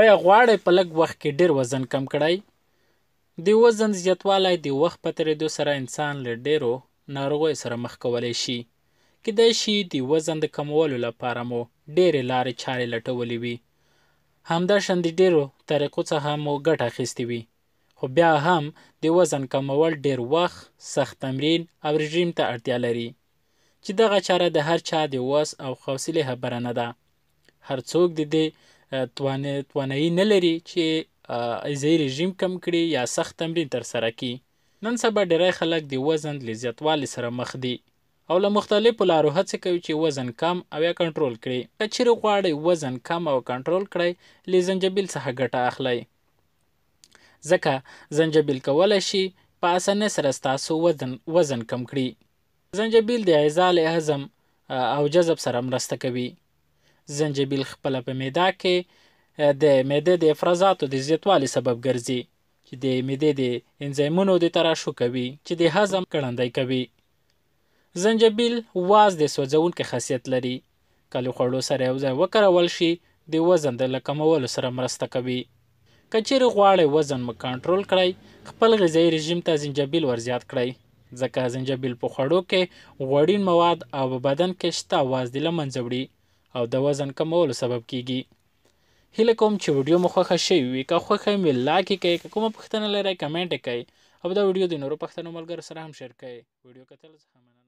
ایا غواړئ په لږ وخت کې ډېر وزن کم کړئ؟ د وزن زیاتوالی د وخت په تېرېدو سره انسان له ډېرو ناروغیو سره مخ کولی شي. کیدای شي د وزن د کمولو لپاره مو ډېرې لارې چارې لټولې وي. همداشان د ډېرو طریقو څخه مو ګټه اخیستې وي. خو بیا هم د وزن کمول ډېر وخت، سخت تمرین او رژیم ته اړتیا لري، چې دغه چاره د هر چا د وس او حوصلې خبره نه ده. هر څوک د دې توانایي نه لري چې غذایي رژیم کم کړي یا سخت تمرین ترسره کړي نن سبا ډیری خلک د وزن له زیاتوالي سره مخ دي او له مختلفو لارو هڅه کوي چې وزن کم او یا کنټرول کړي که چیرې غواړئ وزن کم او کنټرول کړئ له زنجبیل څخه ګټه اخلئ ځکه زنجبیل کولی شي په اسانۍ سره ستاسو وزن وزن کم کړي زنجبیل د عضال هضم او جذب سره مرسته کوي زنجبیل خپل په معده کې د معده د افرازاتو د زیاتوالي سبب ګرځي چې د معده د انزایمونو د ترشح کوي چې د هضم کړندای کوي زنجبیل واز د سوځونکو خاصیت لري کله خوړو سره یو ځای وکړول شي د وزن د لکمولو سره مرسته کوي کچیر غواړي وزن م کنټرول کړئ خپل غذایی رژیم ته زنجبیل ورزیات کړئ ځکه زنجبیل په خوړو کې غوړین مواد او بدن کې شته واز د لمنځوړي او د وزن کمولو سبب کیږي هیله کوم چې ویډیو مو خوښه شوی وي که خوښه مې لایک کړئ که کومه پوښتنه لرئ کمنټ کړئ او دا ویډیو د نورو پښتنو ملګرو سره هم شریک کړئ ویډیو کتل هم